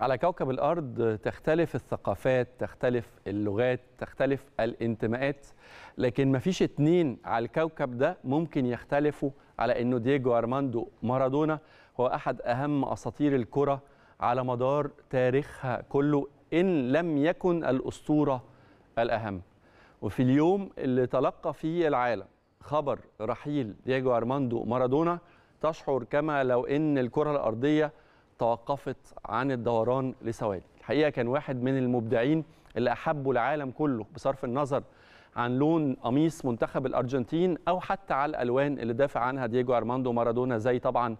على كوكب الأرض تختلف الثقافات تختلف اللغات تختلف الانتماءات لكن مفيش اتنين على الكوكب ده ممكن يختلفوا على أنه دييجو أرماندو مارادونا هو أحد أهم أساطير الكرة على مدار تاريخها كله إن لم يكن الأسطورة الأهم وفي اليوم اللي تلقى فيه العالم خبر رحيل دييجو أرماندو مارادونا تشعر كما لو أن الكرة الأرضية توقفت عن الدوران لثواني الحقيقه كان واحد من المبدعين اللي احبوا العالم كله بصرف النظر عن لون قميص منتخب الارجنتين او حتى على الالوان اللي دافع عنها دييجو ارماندو مارادونا زي طبعا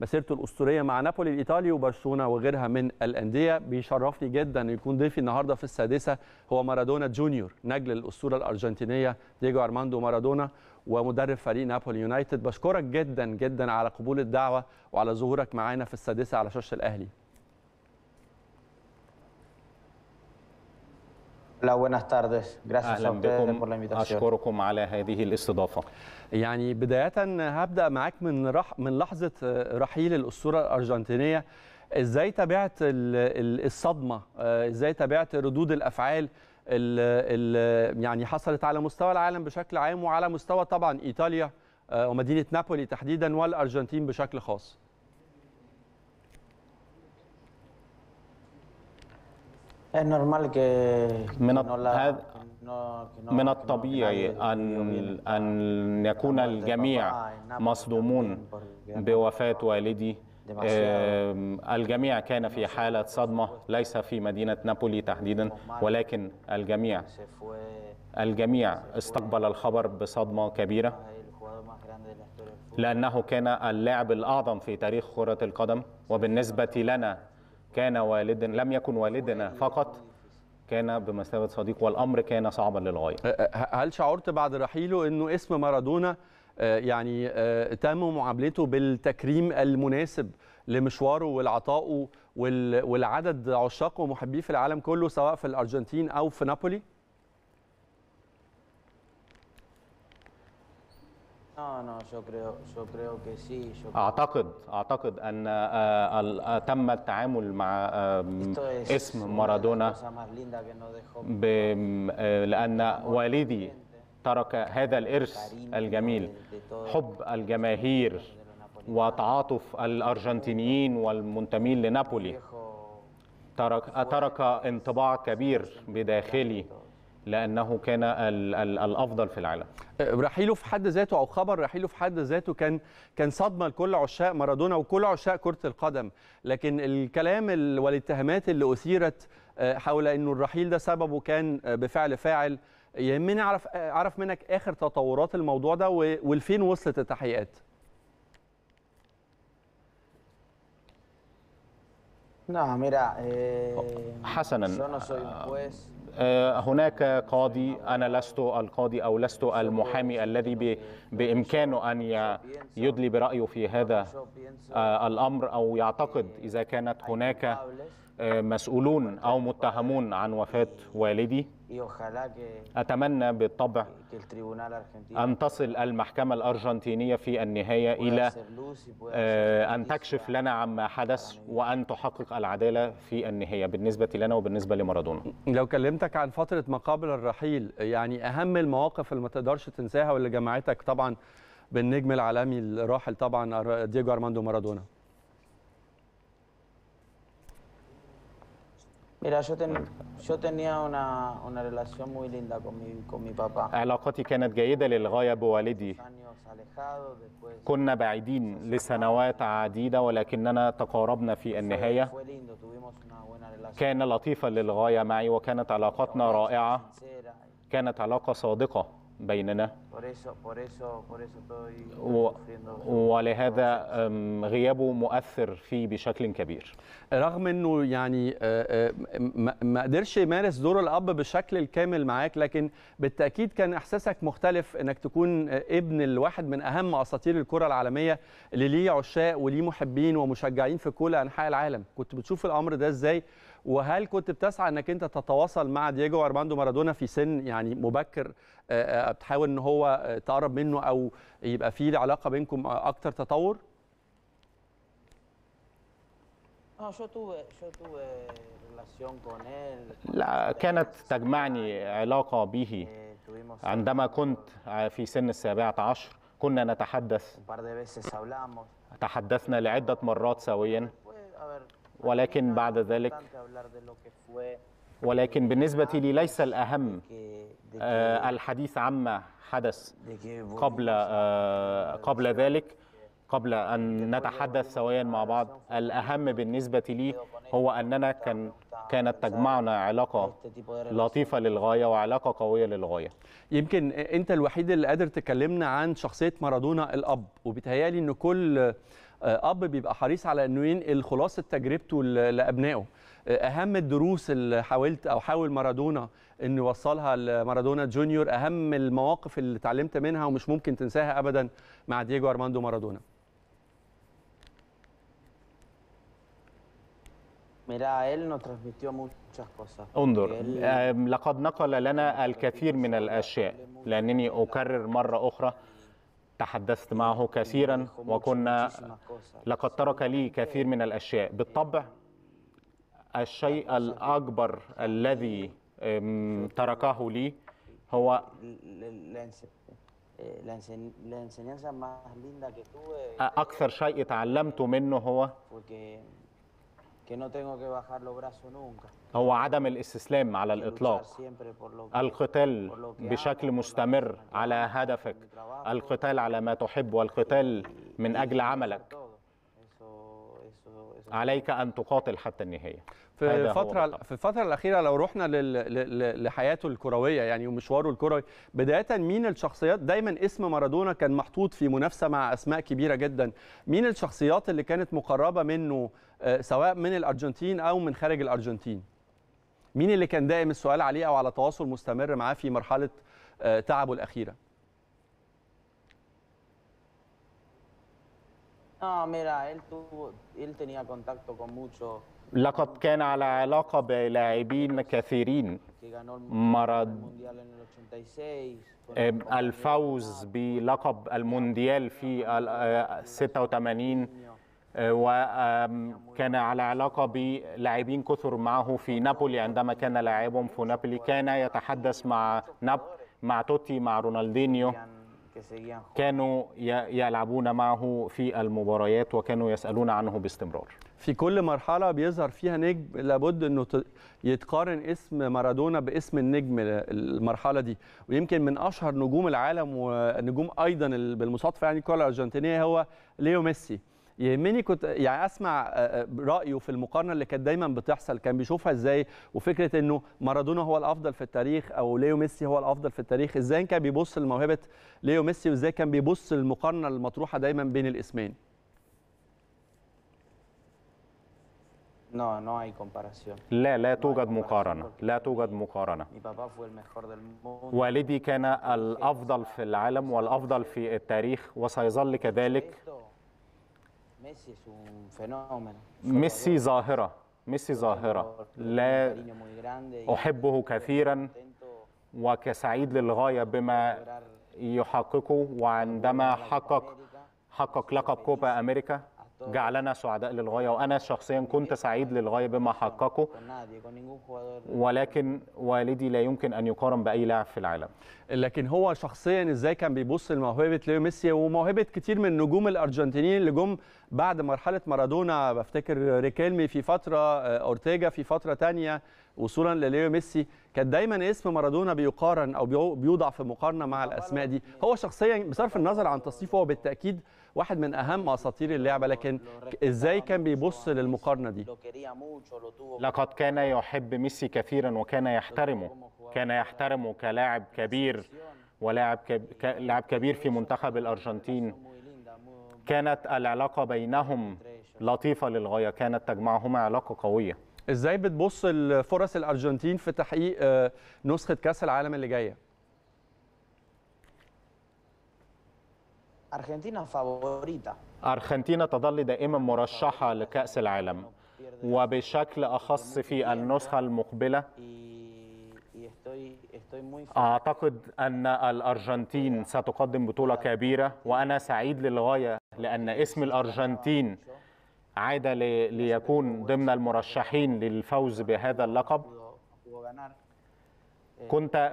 مسيرته الاسطوريه مع نابولي الايطالي وبرشلونه وغيرها من الانديه بيشرفني جدا ان يكون ضيفي النهارده في السادسه هو مارادونا جونيور نجل الاسطوره الارجنتينيه ديجو ارماندو مارادونا ومدرب فريق نابولي يونايتد بشكرك جدا جدا على قبول الدعوه وعلى ظهورك معانا في السادسه على شاشه الاهلي لا buenas tardes. Gracias a ustedes por la invitación. أشكركم على هذه الاستضافة. يعني بداية هبدأ معاك من رح من لحظة آه، رحيل الأسطورة الأرجنتينية ازاي تابعت الصدمة آه، ازاي تابعت ردود الأفعال اللي يعني حصلت على مستوى العالم بشكل عام وعلى مستوى طبعا إيطاليا آه، ومدينة نابولي تحديدا والأرجنتين بشكل خاص. Es normal que, من no ehm, la, من الطبيعي أن أن يكون الجميع مصدومون بوفاة والدي الجميع كان في حالة صدمة ليس في مدينة نابولي تحديدا ولكن الجميع الجميع استقبل الخبر بصدمة كبيرة لأنه كان اللاعب الأعظم في تاريخ كرة القدم وبالنسبة لنا كان والدنا لم يكن والدنا فقط كان بمثابه صديق والامر كان صعبا للغايه أه، أه، هل شعرت بعد رحيله انه اسم مارادونا أه، يعني تم معاملته بالتكريم المناسب لمشواره ولعطائه والعدد عشاقه ومحبيه في العالم كله سواء في الارجنتين او في نابولي No, yo creo, yo creo que sí. Yo creo... أعتقد أعتقد أن آه، آه، تم التعامل مع اسم مارادونا آه، لأن والدي ترك هذا الإرث الجميل حب الجماهير وتعاطف الأرجنتينيين والمنتمين لنابولي ترك ترك انطباع كبير بداخلي لانه كان الافضل في العالم أه، رحيله في حد ذاته او خبر رحيله في حد ذاته كان كان صدمه لكل عشاق مارادونا وكل عشاق كره القدم لكن الكلام والاتهامات اللي اثيرت أه، حول انه الرحيل ده سببه كان أه، بفعل فاعل يهمني اعرف اعرف منك اخر تطورات الموضوع ده ولفين وصلت التحقيقات نعم mira, حسنا آه، هناك قاضي أنا لست القاضي أو لست المحامي الذي بإمكانه أن يدلي برأيه في هذا آه، الأمر أو يعتقد إذا كانت هناك مسؤولون أو متهمون عن وفاة والدي أتمنى بالطبع أن تصل المحكمة الأرجنتينية في النهاية إلى آه، أن تكشف لنا عما حدث وأن تحقق العدالة في النهاية بالنسبة لنا وبالنسبة لمارادونا لو كلمتك عن فترة ما قبل الرحيل يعني أهم المواقف اللي ما تقدرش تنساها واللي جمعتك طبعا بالنجم العالمي الراحل طبعا دييجو أرماندو مارادونا Mira, yo, ten, yo tenía una, una relación muy linda con mi, con mi papá. علاقتي كانت جيدة للغاية بوالدي. كنا بعيدين لسنوات عديدة ولكننا تقاربنا في النهاية. كان لطيفا للغاية معي وكانت علاقتنا رائعة. كانت علاقة صادقة. بيننا و... ولهذا غيابه مؤثر فيه بشكل كبير رغم انه يعني آه، آه، ما قدرش يمارس دور الاب بالشكل الكامل معاك لكن بالتاكيد كان احساسك مختلف انك تكون آه، ابن الواحد من اهم اساطير الكره العالميه اللي ليه عشاق وليه محبين ومشجعين في كل انحاء العالم كنت بتشوف الامر ده ازاي وهل كنت بتسعى انك انت تتواصل مع دييجو ارماندو مارادونا في سن يعني مبكر آه، آه، بتحاول ان هو تقرب منه او يبقى في علاقه بينكم اكتر تطور؟ آه، لا كانت تجمعني علاقة به eh, عندما كنت في سن السابعة عشر كنا نتحدث تحدثنا لعدة مرات سويا ولكن بعد ذلك ولكن بالنسبة لي ليس الأهم آه، الحديث عما حدث قبل آه، قبل ذلك قبل أن نتحدث سويا مع بعض الأهم بالنسبة لي هو أننا كان كانت تجمعنا علاقة لطيفة للغاية وعلاقة قوية للغاية يمكن أنت الوحيد اللي قادر تكلمنا عن شخصية مارادونا الأب وبيتهيألي أن كل آه، اب بيبقى حريص على انه ينقل خلاصه تجربته لابنائه آه، اهم الدروس اللي حاولت او حاول مارادونا انه يوصلها لمارادونا جونيور اهم المواقف اللي اتعلمت منها ومش ممكن تنساها ابدا مع دييجو ارماندو مارادونا انظر آه، لقد نقل لنا الكثير من الاشياء لانني اكرر مره اخرى تحدثت معه كثيرا وكنا لقد ترك لي كثير من الأشياء بالطبع الشيء الأكبر الذي تركه لي هو أكثر شيء تعلمت منه هو que no tengo que bajar los brazos nunca. هو عدم الاستسلام على الإطلاق القتال بشكل مستمر على هدفك القتال على ما تحب والقتال من أجل عملك عليك أن تقاتل حتى النهاية في الفتره في الفتره الاخيره لو رحنا لحياته الكرويه يعني ومشواره الكروي بدايه مين الشخصيات دايما اسم مارادونا كان محطوط في منافسه مع اسماء كبيره جدا مين الشخصيات اللي كانت مقربه منه آه، سواء من الارجنتين او من خارج الارجنتين مين اللي كان دائم السؤال عليه او على تواصل مستمر معاه في مرحله آه، تعبه الاخيره No, mira, él, tuvo, él tenía contacto con muchos لقد كان على علاقة بلاعبين كثيرين مرض الفوز بلقب المونديال في 86 وكان على علاقة بلاعبين كثر معه في نابولي عندما كان لاعبهم في نابولي كان يتحدث مع ناب مع توتي مع رونالدينيو كانوا يلعبون معه في المباريات وكانوا يسألون عنه باستمرار في كل مرحلة بيظهر فيها نجم لابد أنه يتقارن اسم مارادونا باسم النجم المرحلة دي ويمكن من أشهر نجوم العالم ونجوم أيضا بالمصادفة يعني الكرة الأرجنتينية هو ليو ميسي يهمني كنت يعني اسمع آه، آه، رايه في المقارنه اللي كانت دايما بتحصل كان بيشوفها ازاي وفكره انه مارادونا هو الافضل في التاريخ او ليو ميسي هو الافضل في التاريخ ازاي كان بيبص لموهبه ليو ميسي وازاي كان بيبص للمقارنه المطروحه دايما بين الاسمين لا لا توجد مقارنة لا توجد مقارنة والدي كان الأفضل في العالم والأفضل في التاريخ وسيظل كذلك ميسي ميسي ظاهره ميسي ظاهره لا احبه كثيرا وكسعيد للغايه بما يحققه وعندما حقق حقق لقب كوبا امريكا جعلنا سعداء للغايه وانا شخصيا كنت سعيد للغايه بما حققه ولكن والدي لا يمكن ان يقارن باي لاعب في العالم لكن هو شخصيا ازاي كان بيبص لموهبه ليو ميسي وموهبه كتير من نجوم الارجنتينيين اللي جم بعد مرحله مارادونا بفتكر ريكيلمي في فتره آه، اورتيجا في فتره ثانيه وصولا لليو ميسي كان دايما اسم مارادونا بيقارن او بيوضع في مقارنه مع الاسماء دي هو شخصيا بصرف النظر عن تصنيفه هو بالتاكيد واحد من اهم اساطير اللعبه لكن ازاي كان بيبص للمقارنه دي لقد كان يحب ميسي كثيرا وكان يحترمه كان يحترمه كلاعب كبير ولاعب لاعب كبير في منتخب الارجنتين كانت العلاقه بينهم لطيفه للغايه كانت تجمعهما علاقه قويه ازاي بتبص لفرص الارجنتين في تحقيق آه، نسخه كاس العالم اللي جايه أرجنتينا فافوريتا أرجنتينا تظل دائما مرشحة لكأس العالم وبشكل أخص في النسخة المقبلة أعتقد أن الأرجنتين ستقدم بطولة كبيرة وأنا سعيد للغاية لأن اسم الأرجنتين عاد ليكون ضمن المرشحين للفوز بهذا اللقب إيه. كنت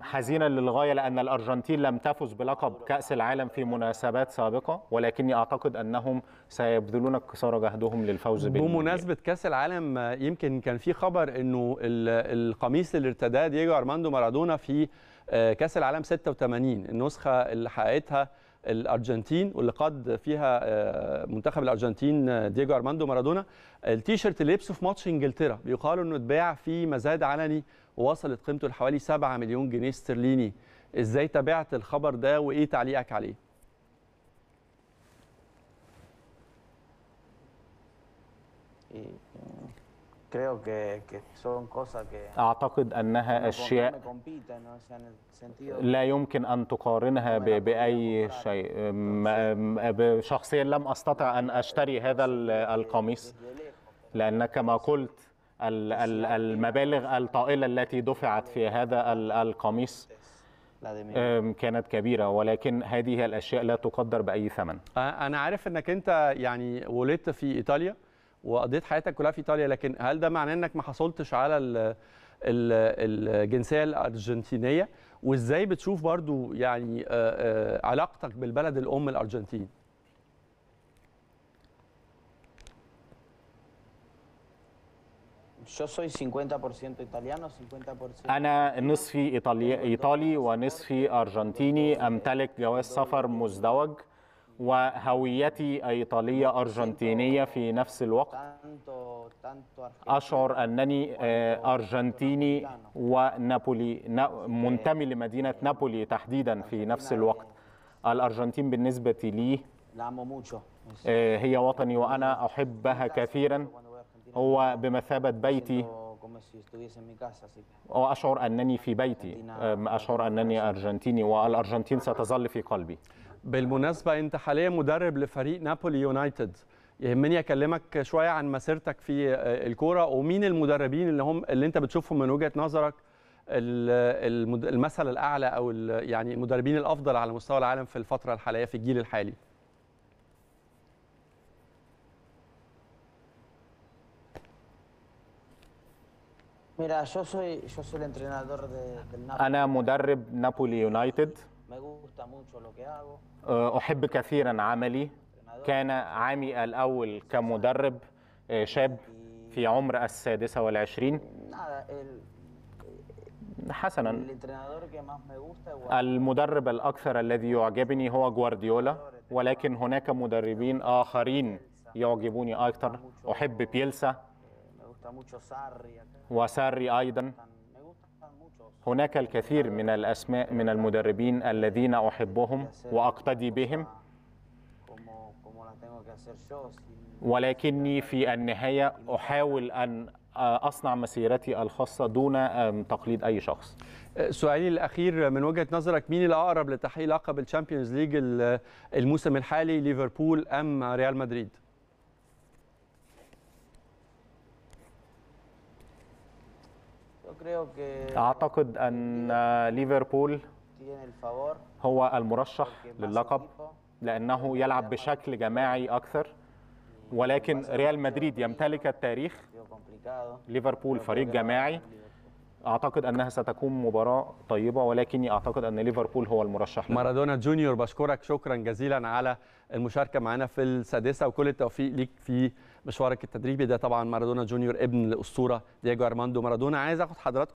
حزينا للغايه لان الارجنتين لم تفز بلقب كاس العالم في مناسبات سابقه ولكني اعتقد انهم سيبذلون اقصار جهدهم للفوز بمناسبه كاس العالم يمكن كان في خبر انه القميص اللي ارتداه دييجو ارماندو مارادونا في آه، كاس العالم 86 النسخه اللي حققتها الارجنتين واللي قاد فيها آه، منتخب الارجنتين آه، دييجو ارماندو مارادونا التيشيرت اللي لبسه في ماتش انجلترا بيقال انه اتباع في مزاد علني ووصلت قيمته لحوالي 7 مليون جنيه استرليني ازاي تابعت الخبر ده وايه تعليقك عليه إيه. أعتقد أنها أشياء لا يمكن أن تقارنها بأي شيء شخصيا لم أستطع أن أشتري هذا القميص لأن كما قلت المبالغ الطائلة التي دفعت في هذا القميص كانت كبيره ولكن هذه الاشياء لا تقدر باي ثمن انا عارف انك انت يعني ولدت في ايطاليا وقضيت حياتك كلها في ايطاليا لكن هل ده معناه انك ما حصلتش على الـ الجنسيه الارجنتينيه وازاي بتشوف برضو يعني آه، آه، علاقتك بالبلد الام الارجنتين أنا نصفي إيطالي, إيطالي ونصفي أرجنتيني أمتلك جواز سفر مزدوج وهويتي ايطاليه ارجنتينيه في نفس الوقت اشعر انني آه، ارجنتيني ونابولي منتمي لمدينه نابولي تحديدا في نفس الوقت الارجنتين بالنسبه لي آه، هي وطني وانا احبها كثيرا هو بمثابه بيتي واشعر انني في بيتي آه، اشعر انني ارجنتيني والارجنتين ستظل في قلبي بالمناسبة أنت حاليا مدرب لفريق نابولي يونايتد يهمني أكلمك شوية عن مسيرتك في آه، الكورة ومين المدربين اللي هم اللي أنت بتشوفهم من وجهة نظرك المثل الأعلى أو يعني المدربين الأفضل على مستوى العالم في الفترة الحالية في الجيل الحالي أنا مدرب نابولي يونايتد أه، أحب كثيرا عملي كان عامي الأول كمدرب أه، شاب في عمر السادسة والعشرين حسنا المدرب الأكثر الذي يعجبني هو جوارديولا ولكن هناك مدربين آخرين يعجبوني أكثر أحب بيلسا eh, وساري أيضا هناك الكثير من الأسماء من المدربين الذين أحبهم وأقتدي بهم ولكني في النهاية أحاول أن أصنع مسيرتي الخاصة دون تقليد أي شخص أه، سؤالي الأخير من وجهة نظرك مين الأقرب لتحقيق لقب الشامبيونز ليج الموسم الحالي ليفربول أم ريال مدريد؟ اعتقد ان ليفربول هو المرشح للقب لانه يلعب بشكل جماعي اكثر ولكن ريال مدريد يمتلك التاريخ ليفربول فريق جماعي اعتقد انها ستكون مباراه طيبه ولكني اعتقد ان ليفربول هو المرشح مارادونا جونيور بشكرك شكرا جزيلا على المشاركه معنا في السادسه وكل التوفيق ليك في مشوارك التدريبي ده طبعا مارادونا جونيور ابن الاسطوره دييجو ارماندو مارادونا عايز اخد حضراتكم